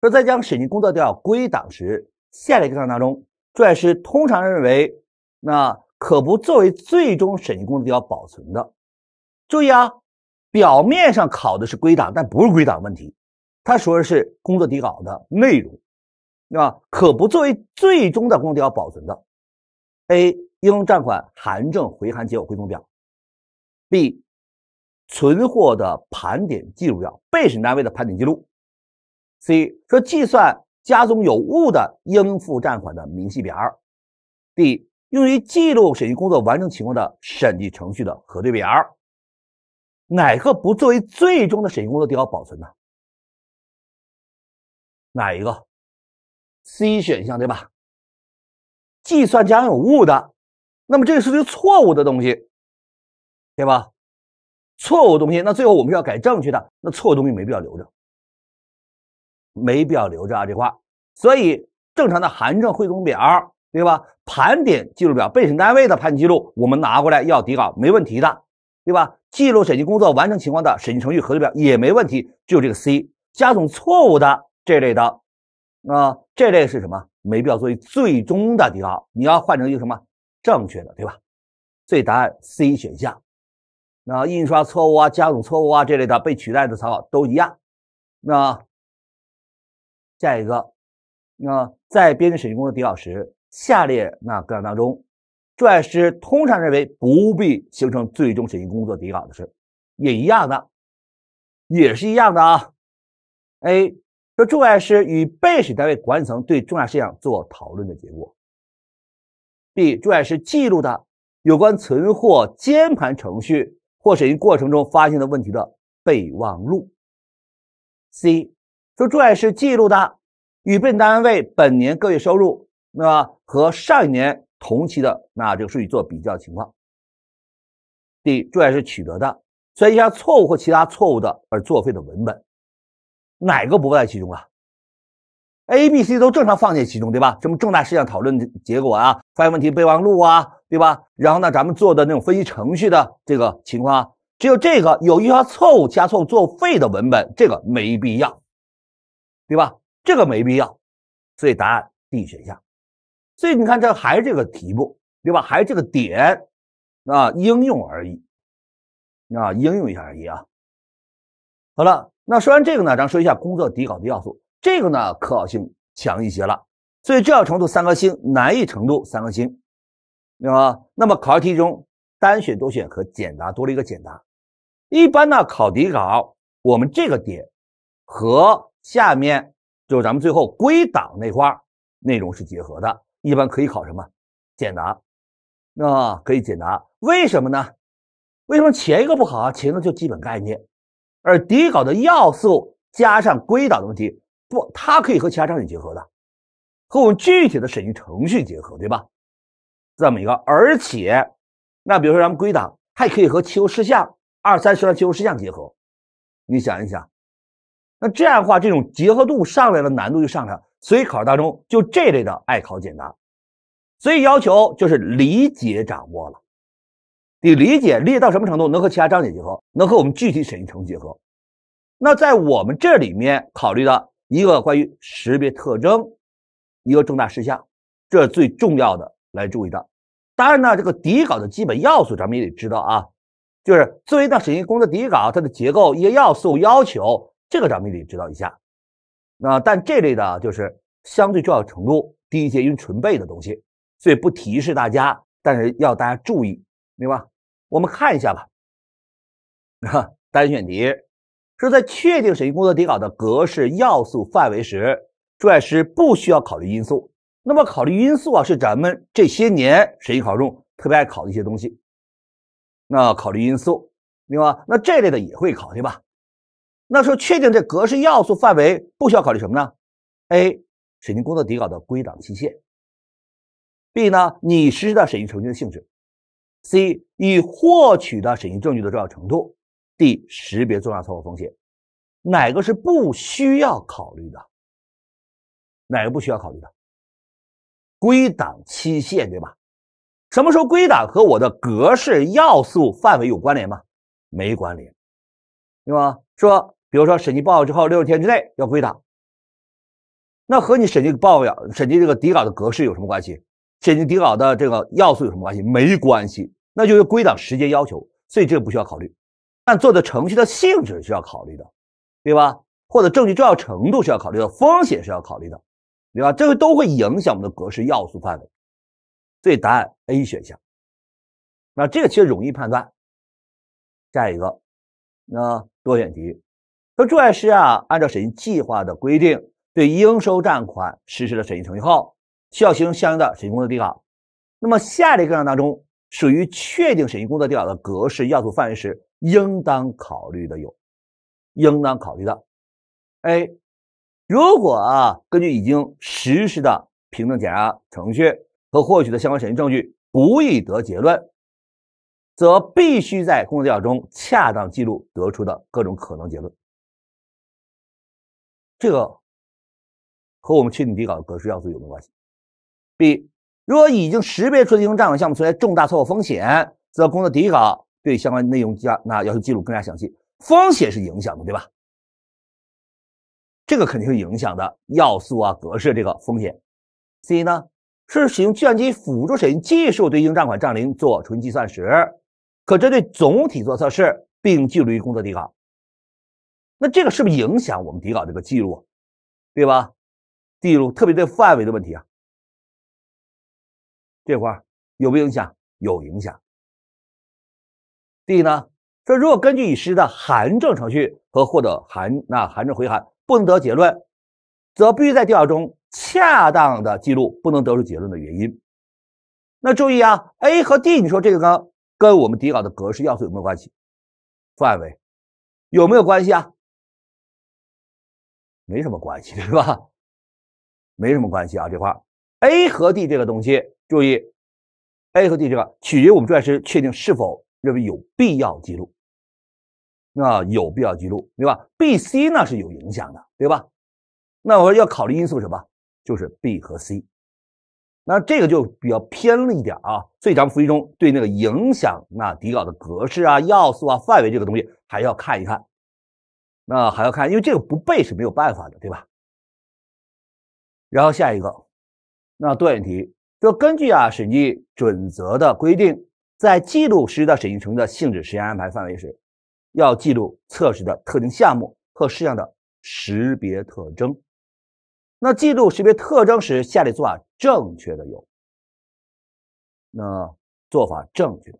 说在将审计工作调归档时，下列各项当中。会师通常认为，那可不作为最终审计工作要保存的。注意啊，表面上考的是归档，但不是归档问题。他说的是工作底稿的内容，啊，可不作为最终的工作要保存的。A. 应用账款函证回函结果汇总表；B. 存货的盘点记录表，被审单位的盘点记录；C. 说计算。家中有物的应付账款的明细表，D 用于记录审计工作完成情况的审计程序的核对表，哪个不作为最终的审计工作底稿保存呢？哪一个？C 选项对吧？计算家有误的，那么这是个错误的东西，对吧？错误东西，那最后我们是要改正确的，那错误东西没必要留着。没必要留着啊这块，所以正常的函证汇总表对吧？盘点记录表、被审单位的盘点记录，我们拿过来要底稿没问题的对吧？记录审计工作完成情况的审计程序核对表也没问题，只有这个 C 加总错误的这类的，啊，这类是什么？没必要作为最终的底稿，你要换成一个什么正确的对吧？所以答案 C 选项，那印刷错误啊、加总错误啊这类的被取代的草稿都一样，那。下一个，那在编制审计工作底稿时，下列那各案当中，注册师通常认为不必形成最终审计工作底稿的是，也一样的，也是一样的啊。A 说，注册师与被审单位管理层对重大事项做讨论的结果。B 注册师记录的有关存货监盘程序或审计过程中发现的问题的备忘录。C。说注院是记录的，与被单位本年各月收入，那和上一年同期的那这个数据做比较情况。第注院是取得的，所以一下错误或其他错误的而作废的文本，哪个不在其中啊？A、B、C 都正常放进其中，对吧？什么重大事项讨论结果啊，发现问题备忘录啊，对吧？然后呢，咱们做的那种分析程序的这个情况，只有这个有一项错误加错作废的文本，这个没必要。对吧？这个没必要，所以答案 D 选项。所以你看，这还是这个题目，对吧？还是这个点，啊，应用而已，啊，应用一下而已啊。好了，那说完这个呢，咱说一下工作底稿的要素。这个呢，可考性强一些了，所以重要程度三颗星，难易程度三颗星，那么，那么考试题中单选、多选和简答多了一个简答。一般呢，考底稿我们这个点和。下面就咱们最后归档那块内容是结合的，一般可以考什么简答，啊，可以简答。为什么呢？为什么前一个不好啊？前一个就基本概念，而底稿的要素加上归档的问题，不，它可以和其他章节结合的，和我们具体的审计程序结合，对吧？这么一个，而且，那比如说咱们归档，还可以和期后事项二三十的期后事项结合，你想一想。那这样的话，这种结合度上来了，难度就上来了。所以考试当中就这类的爱考简答，所以要求就是理解掌握了。你理解理解到什么程度，能和其他章节结合，能和我们具体审计程序结合。那在我们这里面考虑的一个关于识别特征，一个重大事项，这是最重要的来注意的。当然呢，这个底稿的基本要素咱们也得知道啊，就是作为那审计工作底稿，它的结构一些要素要求。这个咱们得知道一下。那但这类的就是相对重要程度低一些，因为纯背的东西，所以不提示大家。但是要大家注意，明白？我们看一下吧。哈，单选题说在确定审计工作底稿的格式要素范围时，注外师不需要考虑因素。那么考虑因素啊，是咱们这些年审计考中特别爱考的一些东西。那考虑因素，明白？那这类的也会考，对吧？那说确定这格式要素范围不需要考虑什么呢？A. 审计工作底稿的归档期限。B. 呢你实施的审计程序的性质。C. 已获取的审计证据的重要程度。D. 识别重大错误风险。哪个是不需要考虑的？哪个不需要考虑的？归档期限对吧？什么时候归档和我的格式要素范围有关联吗？没关联，对吧？说。比如说审计报告之后六十天之内要归档，那和你审计报告、审计这个底稿的格式有什么关系？审计底稿的这个要素有什么关系？没关系，那就是归档时间要求，所以这个不需要考虑。但做的程序的性质需要考虑的，对吧？或者证据重要程度是要考虑的，风险是要考虑的，对吧？这个都会影响我们的格式要素范围，所以答案 A 选项。那这个其实容易判断。下一个，那多选题。说住外师啊，按照审计计划的规定，对应收账款实施了审计程序后，需要形成相应的审计工作底稿。那么下列各项当中，属于确定审计工作底稿的格式要素范围时，应当考虑的有，应当考虑的。A，如果啊，根据已经实施的凭证检查程序和获取的相关审计证据，不易得结论，则必须在工作调稿中恰当记录得出的各种可能结论。这个和我们确定底稿的格式要素有没有关系？B，如果已经识别出应收账款项目存在重大错误风险，则工作底稿对相关内容加那要求记录更加详细。风险是影响的，对吧？这个肯定是影响的要素啊，格式这个风险。C 呢，是使用计算机辅助审计技术对应收账款账龄做纯计算时，可针对总体做测试，并记录于工作底稿。那这个是不是影响我们底稿这个记录，对吧？记录特别的范围的问题啊，这块有不有影响？有影响。D 呢？说如果根据已知的函证程序和获得函那函证回函不能得结论，则必须在底稿中恰当的记录不能得出结论的原因。那注意啊，A 和 D 你说这个呢跟我们底稿的格式要素有没有关系？范围有没有关系啊？没什么关系，对吧？没什么关系啊，这块 A 和 D 这个东西，注意 A 和 D 这个取决于我们专业师确定是否认为有必要记录。那有必要记录，对吧？B、C 呢是有影响的，对吧？那我要考虑因素什么？就是 B 和 C。那这个就比较偏了一点啊。所以咱们复习中对那个影响那底稿的格式啊、要素啊、范围这个东西还要看一看。那还要看，因为这个不背是没有办法的，对吧？然后下一个，那多选题，说根据啊审计准则的规定，在记录实施的审计程的性质、时间安排、范围时，要记录测试的特定项目和事项的识别特征。那记录识别特征时，下列做法正确的有，那做法正确的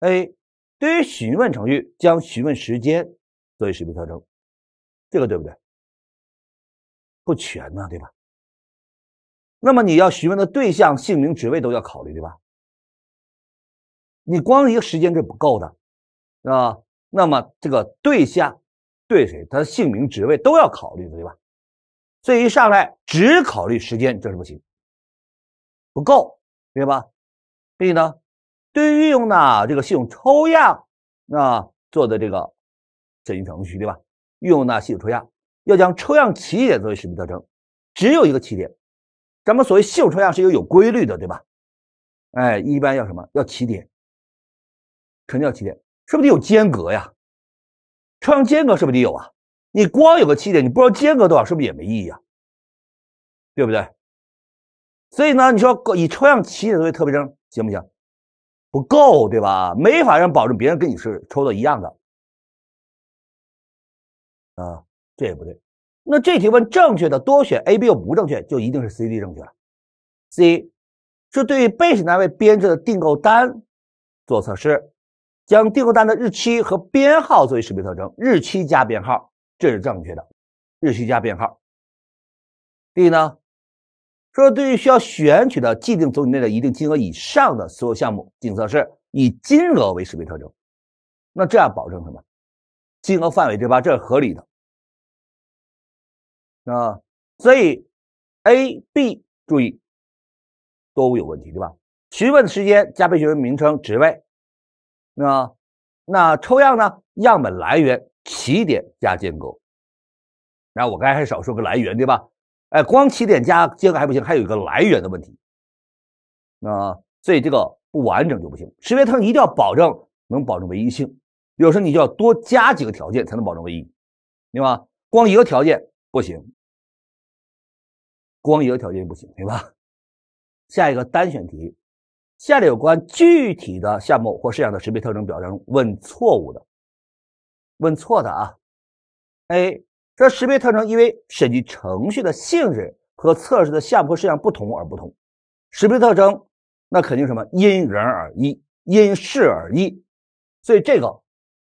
，A，对于询问程序，将询问时间作为识别特征。这个对不对？不全呢，对吧？那么你要询问的对象、姓名、职位都要考虑，对吧？你光一个时间这不够的，啊，那么这个对象对谁？他的姓名、职位都要考虑，的，对吧？所以一上来只考虑时间这是不行，不够，对吧所以呢，对应用的这个系统抽样啊做的这个审计程序，对吧？运用那系统抽样，要将抽样起点作为识别特征，只有一个起点。咱们所谓系统抽样是有有规律的，对吧？哎，一般要什么？要起点，肯定要起点，是不是得有间隔呀？抽样间隔是不是得有啊？你光有个起点，你不知道间隔多少，是不是也没意义啊？对不对？所以呢，你说以抽样起点作为特征行不行？不够，对吧？没法让保证别人跟你是抽的一样的。啊，这也不对。那这题问正确的多选，A、B 又不正确，就一定是 C、D 正确了。C 是对于被审单位编制的订购单做测试，将订购单的日期和编号作为识别特征，日期加编号，这是正确的。日期加编号。D 呢，说对于需要选取的既定总体内的一定金额以上的所有项目进行测试，以金额为识别特征，那这样保证什么？金额范围对吧？这是合理的，啊，所以 A、B 注意都有问题对吧？询问时间加被询问名称、职位，那那抽样呢？样本来源起点加间隔。然后我刚才还少说个来源对吧？哎，光起点加间隔还不行，还有一个来源的问题，啊，所以这个不完整就不行。识别特征一定要保证能保证唯一性。有时候你就要多加几个条件才能保证唯一，明白吗？光一个条件不行，光一个条件不行，明白？下一个单选题，下列有关具体的项目或事项的识别特征表中，问错误的，问错的啊？A，这识别特征因为审计程序的性质和测试的项目或事项不同而不同，识别特征那肯定什么？因人而异，因事而异，所以这个。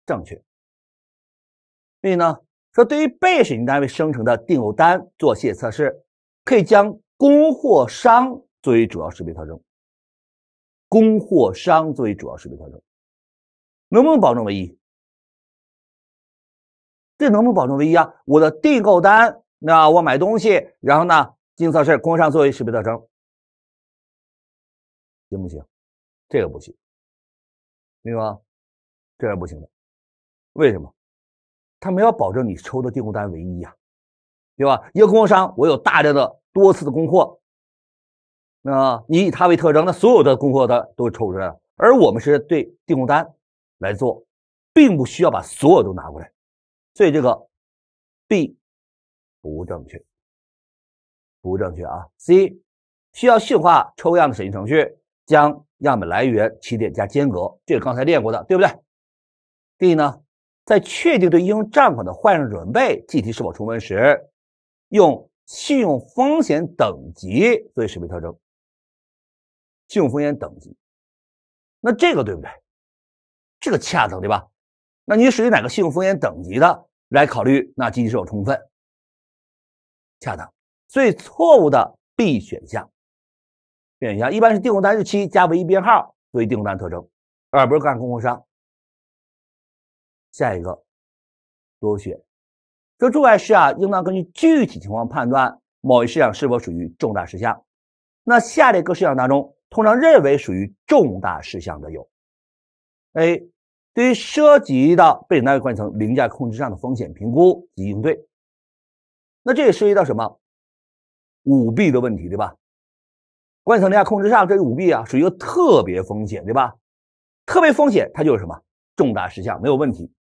正确。所以呢？说对于被审计单位生成的订购单做细节测试，可以将供货商作为主要识别特征。供货商作为主要识别特征，能不能保证唯一？这能不能保证唯一啊？我的订购单，那我买东西，然后呢，进测试，供货商作为识别特征，行不行？这个不行，明白吗？这是不行的。为什么？他没有保证你抽的订货单唯一呀，对吧？一个供货商，我有大量的多次的供货，那你以他为特征，那所有的供货单都抽出来。而我们是对订货单来做，并不需要把所有都拿过来。所以这个 B 不正确，不正确啊。C 需要细化抽样的审计程序，将样本来源、起点加间隔，这个刚才练过的，对不对？D 呢？在确定对应用账款的坏账准备计提是否充分时，用信用风险等级作为识别特征。信用风险等级，那这个对不对？这个恰当对吧？那你属于哪个信用风险等级的来考虑那计提是否充分？恰当。所以错误的 B 选项，选项一般是订单日期加唯一编号作为订单特征，而不是看供货商。下一个多选，说注外事项应当根据具体情况判断某一事项是否属于重大事项。那下列各事项当中，通常认为属于重大事项的有：A，对于涉及到被单位管理层凌驾控制上的风险评估及应对。那这也涉及到什么？舞弊的问题，对吧？管理层凌驾控制上，这舞弊啊，属于一个特别风险，对吧？特别风险它就是什么？重大事项没有问题。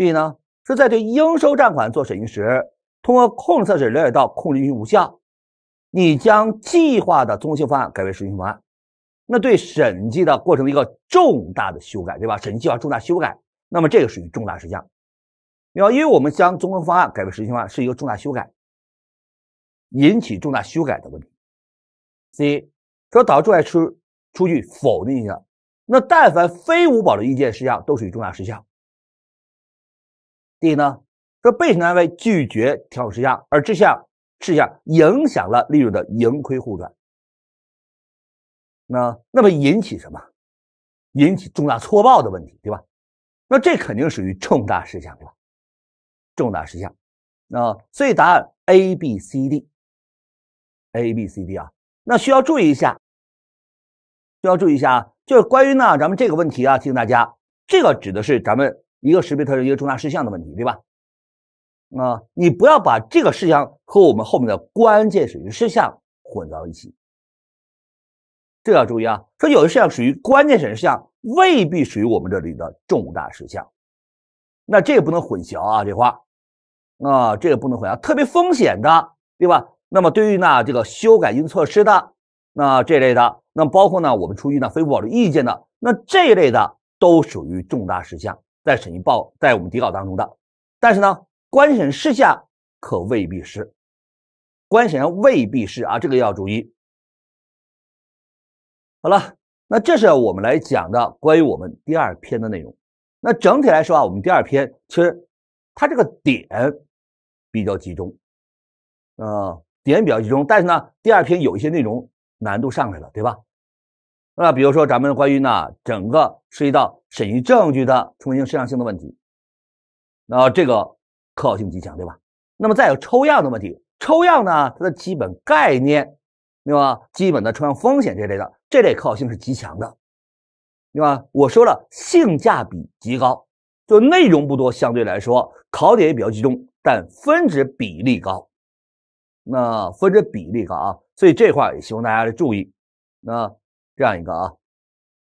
B 呢是在对应收账款做审计时，通过控制测试了解到控制运行无效，你将计划的综合性方案改为实质性方案，那对审计的过程一个重大的修改，对吧？审计计划重大修改，那么这个属于重大事项，对吧？因为我们将综合方案改为实质性方案是一个重大修改，引起重大修改的问题。C 说导致出来出出具否定意见，那但凡非无保留意见事项都属于重大事项。D 呢？说被审单位拒绝调整事项，而这项事项影响了利润的盈亏互转，那那么引起什么？引起重大错报的问题，对吧？那这肯定属于重大事项对吧？重大事项。那所以答案 A、B、C、D，A、B、C、D 啊。那需要注意一下，需要注意一下啊，就是关于呢咱们这个问题啊，提醒大家，这个指的是咱们。一个识别特征，一个重大事项的问题，对吧？啊，你不要把这个事项和我们后面的关键事项混到一起，这要注意啊。说有的事项属于关键审事项，未必属于我们这里的重大事项，那这也不能混淆啊。这话，啊，这也不能混淆。特别风险的，对吧？那么对于呢这个修改性措施的，那这类的，那包括呢我们出具呢非保留意见的，那这一类的都属于重大事项。在审报在我们底稿当中的，但是呢，官审事下可未必是，官审未必是啊，这个要注意。好了，那这是我们来讲的关于我们第二篇的内容。那整体来说啊，我们第二篇其实它这个点比较集中，啊，点比较集中，但是呢，第二篇有一些内容难度上来了，对吧？那比如说，咱们关于呢整个涉及到审计证据的充分性、适当性的问题，那这个可靠性极强，对吧？那么再有抽样的问题，抽样呢它的基本概念，对吧？基本的抽样风险这类的，这类可靠性是极强的，对吧？我说了，性价比极高，就内容不多，相对来说考点也比较集中，但分值比例高，那分值比例高啊，所以这块也希望大家注意，那。这样一个啊，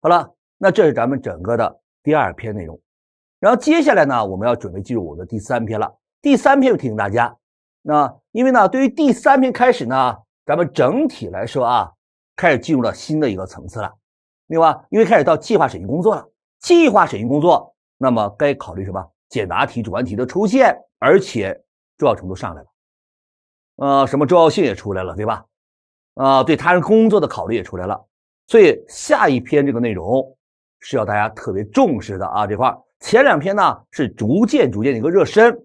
好了，那这是咱们整个的第二篇内容，然后接下来呢，我们要准备进入我们的第三篇了。第三篇又提醒大家，那因为呢，对于第三篇开始呢，咱们整体来说啊，开始进入了新的一个层次了，对吧？因为开始到计划审议工作了，计划审议工作，那么该考虑什么？简答题、主观题的出现，而且重要程度上来了，呃，什么重要性也出来了，对吧？啊，对他人工作的考虑也出来了。所以下一篇这个内容是要大家特别重视的啊！这块前两篇呢是逐渐逐渐一个热身，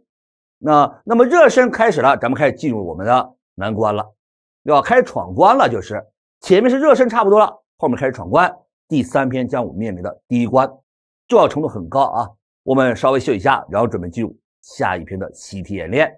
那那么热身开始了，咱们开始进入我们的难关了，要开始闯关了，就是前面是热身差不多了，后面开始闯关。第三篇将我们面临的第一关，重要程度很高啊！我们稍微休息一下，然后准备进入下一篇的习题演练。